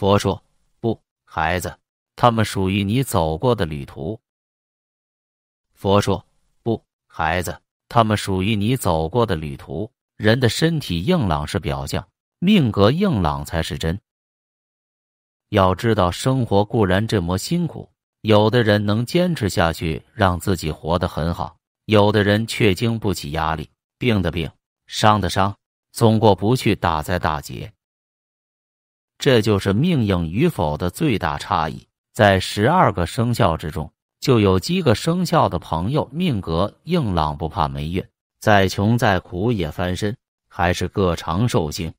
佛说：“不，孩子，他们属于你走过的旅途。”佛说：“不，孩子，他们属于你走过的旅途。”人的身体硬朗是表象，命格硬朗才是真。要知道，生活固然这么辛苦，有的人能坚持下去，让自己活得很好；有的人却经不起压力，病的病，伤的伤，总过不去大灾大劫。这就是命硬与否的最大差异。在十二个生肖之中，就有七个生肖的朋友命格硬朗，不怕霉运，再穷再苦也翻身，还是个长寿星。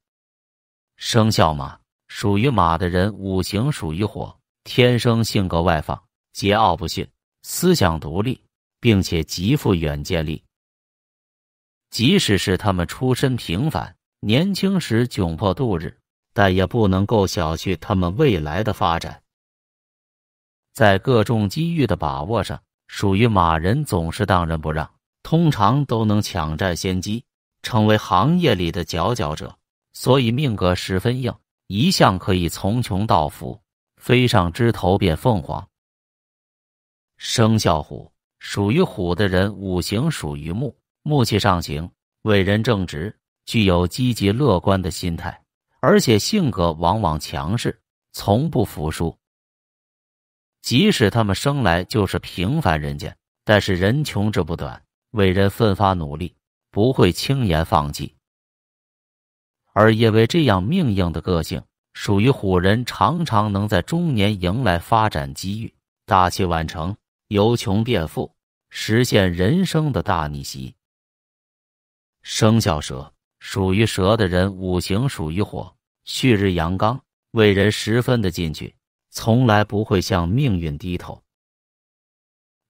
生肖马，属于马的人，五行属于火，天生性格外放，桀骜不驯，思想独立，并且极富远见力。即使是他们出身平凡，年轻时窘迫度日。但也不能够小觑他们未来的发展，在各种机遇的把握上，属于马人总是当仁不让，通常都能抢占先机，成为行业里的佼佼者，所以命格十分硬，一向可以从穷到富，飞上枝头变凤凰。生肖虎，属于虎的人，五行属于木，木气上行，为人正直，具有积极乐观的心态。而且性格往往强势，从不服输。即使他们生来就是平凡人家，但是人穷志不短，为人奋发努力，不会轻言放弃。而因为这样命硬的个性，属于虎人常常能在中年迎来发展机遇，大器晚成，由穷变富，实现人生的大逆袭。生肖蛇。属于蛇的人，五行属于火，旭日阳刚，为人十分的进取，从来不会向命运低头。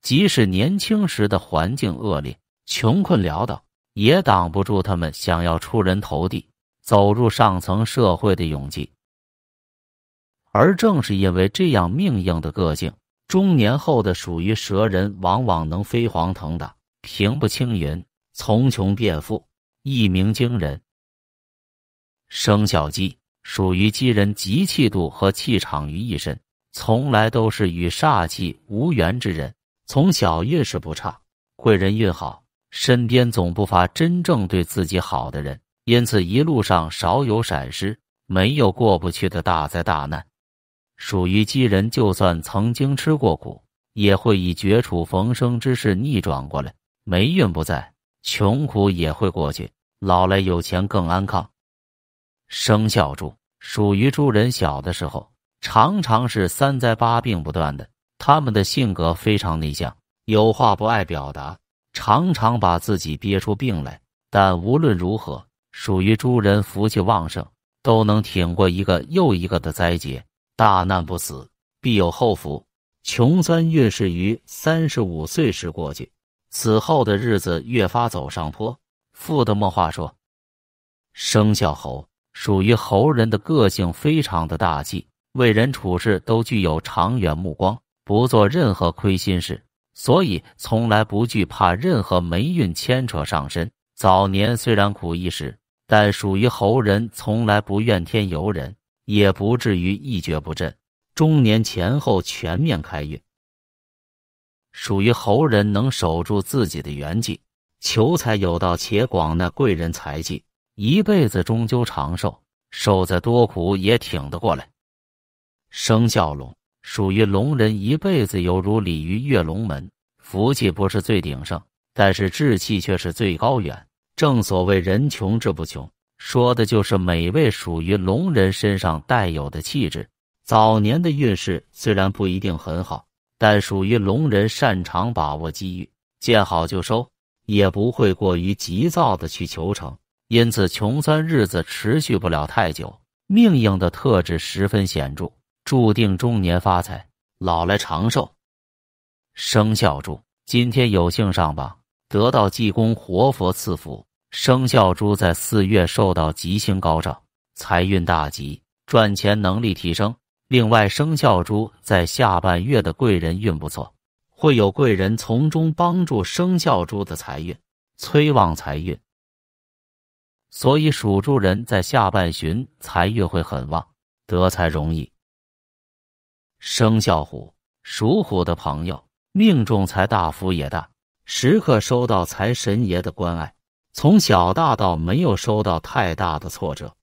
即使年轻时的环境恶劣、穷困潦倒，也挡不住他们想要出人头地、走入上层社会的勇气。而正是因为这样命硬的个性，中年后的属于蛇人往往能飞黄腾达、平步青云、从穷变富。一鸣惊人，生肖鸡属于鸡人集气度和气场于一身，从来都是与煞气无缘之人。从小运势不差，贵人运好，身边总不乏真正对自己好的人，因此一路上少有闪失，没有过不去的大灾大难。属于鸡人，就算曾经吃过苦，也会以绝处逢生之势逆转过来，霉运不在。穷苦也会过去，老来有钱更安康。生肖猪属于猪人，小的时候常常是三灾八病不断的。他们的性格非常内向，有话不爱表达，常常把自己憋出病来。但无论如何，属于猪人福气旺盛，都能挺过一个又一个的灾劫，大难不死，必有后福。穷酸运势于三十五岁时过去。此后的日子越发走上坡。傅德莫话说，生肖猴属于猴人的个性非常的大气，为人处事都具有长远目光，不做任何亏心事，所以从来不惧怕任何霉运牵扯上身。早年虽然苦一时，但属于猴人从来不怨天尤人，也不至于一蹶不振。中年前后全面开运。属于猴人，能守住自己的元气，求财有道且广纳贵人财气，一辈子终究长寿，受再多苦也挺得过来。生肖龙，属于龙人，一辈子犹如鲤鱼跃龙门，福气不是最鼎盛，但是志气却是最高远。正所谓“人穷志不穷”，说的就是每位属于龙人身上带有的气质。早年的运势虽然不一定很好。但属于龙人，擅长把握机遇，见好就收，也不会过于急躁的去求成，因此穷酸日子持续不了太久。命硬的特质十分显著，注定中年发财，老来长寿。生肖猪今天有幸上榜，得到济公活佛赐福。生肖猪在四月受到吉星高照，财运大吉，赚钱能力提升。另外，生肖猪在下半月的贵人运不错，会有贵人从中帮助生肖猪的财运，催旺财运。所以，属猪人在下半旬财运会很旺，得财容易。生肖虎，属虎的朋友，命中财大福也大，时刻收到财神爷的关爱，从小大到没有收到太大的挫折。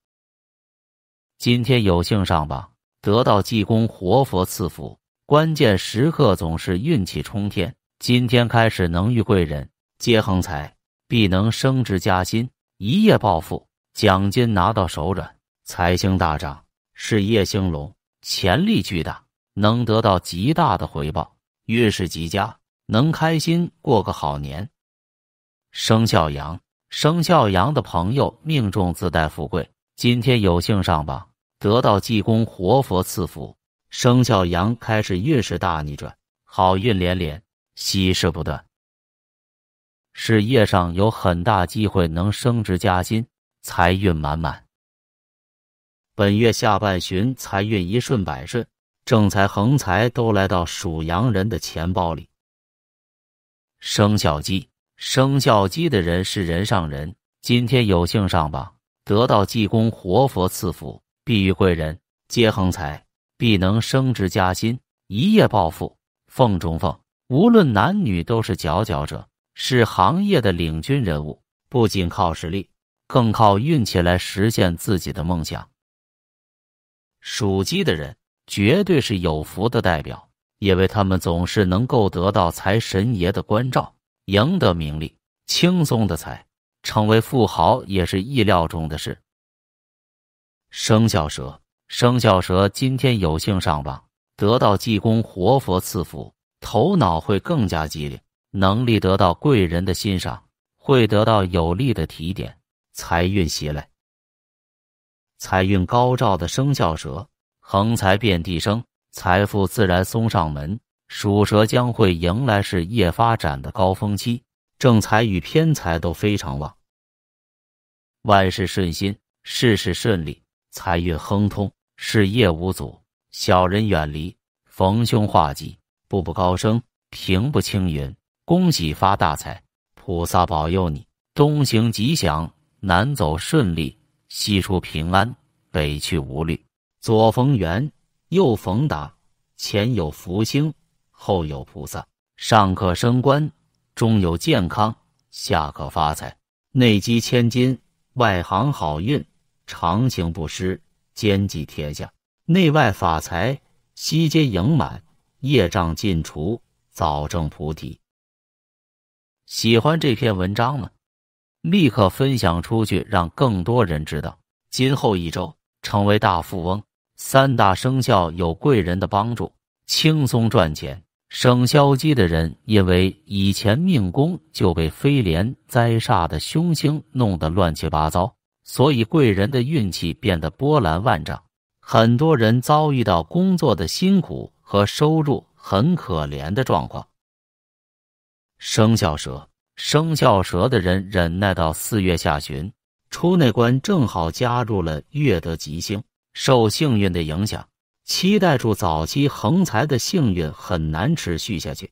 今天有幸上榜。得到济公活佛赐福，关键时刻总是运气冲天。今天开始能遇贵人，接横财，必能升职加薪，一夜暴富，奖金拿到手软，财星大涨，事业兴隆，潜力巨大，能得到极大的回报，运势极佳，能开心过个好年。生肖羊，生肖羊的朋友命中自带富贵，今天有幸上榜。得到济公活佛赐福，生肖羊开始运势大逆转，好运连连，喜事不断。事业上有很大机会能升职加薪，财运满满。本月下半旬财运一顺百顺，正财横财都来到属羊人的钱包里。生肖鸡，生肖鸡的人是人上人，今天有幸上榜，得到济公活佛赐福。必遇贵人，接横财，必能升职加薪，一夜暴富。凤中凤，无论男女都是佼佼者，是行业的领军人物。不仅靠实力，更靠运气来实现自己的梦想。属鸡的人绝对是有福的代表，因为他们总是能够得到财神爷的关照，赢得名利，轻松的财，成为富豪也是意料中的事。生肖蛇，生肖蛇今天有幸上榜，得到济公活佛赐福，头脑会更加机灵，能力得到贵人的欣赏，会得到有力的提点，财运袭来，财运高照的生肖蛇，横财遍地生，财富自然松上门。属蛇将会迎来事业发展的高峰期，正财与偏财都非常旺，万事顺心，事事顺利。财运亨通，事业无阻，小人远离，逢凶化吉，步步高升，平步青云，恭喜发大财！菩萨保佑你，东行吉祥，南走顺利，西出平安，北去无虑，左逢源，右逢达，前有福星，后有菩萨，上可升官，中有健康，下可发财，内积千金，外行好运。长情不失，兼济天下，内外法财悉皆盈满，业障尽除，早证菩提。喜欢这篇文章吗？立刻分享出去，让更多人知道。今后一周成为大富翁，三大生肖有贵人的帮助，轻松赚钱。生肖鸡的人，因为以前命宫就被飞廉灾煞的凶星弄得乱七八糟。所以，贵人的运气变得波澜万丈，很多人遭遇到工作的辛苦和收入很可怜的状况。生肖蛇，生肖蛇的人忍耐到四月下旬出内关，正好加入了月的吉星，受幸运的影响，期待住早期横财的幸运很难持续下去。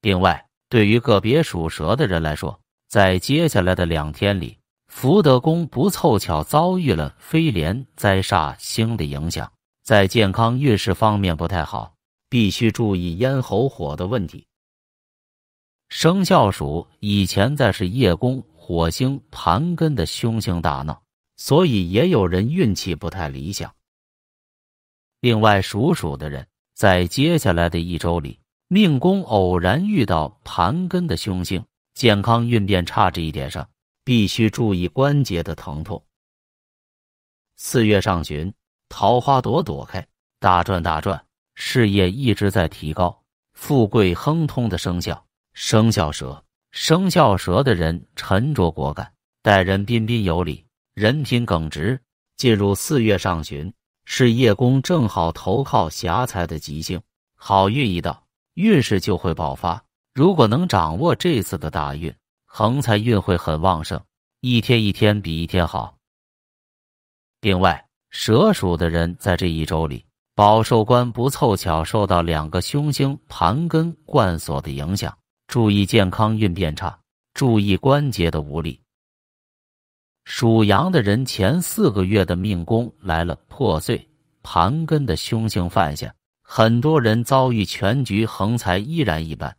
另外，对于个别属蛇的人来说，在接下来的两天里。福德宫不凑巧遭遇了飞廉灾煞星的影响，在健康运势方面不太好，必须注意咽喉火的问题。生肖鼠以前在是夜宫火星盘根的凶星大闹，所以也有人运气不太理想。另外，属鼠的人在接下来的一周里，命宫偶然遇到盘根的凶星，健康运变差这一点上。必须注意关节的疼痛。四月上旬，桃花朵朵开，大赚大赚，事业一直在提高，富贵亨通的生肖，生肖蛇，生肖蛇的人沉着果敢，待人彬彬有礼，人品耿直。进入四月上旬，事业宫正好投靠狭财的吉星，好运一到，运势就会爆发。如果能掌握这次的大运。横财运会很旺盛，一天一天比一天好。另外，蛇鼠的人在这一周里，宝寿官不凑巧受到两个凶星盘根贯锁的影响，注意健康运变差，注意关节的无力。属羊的人前四个月的命宫来了破碎盘根的凶星犯下，很多人遭遇全局横财依然一般。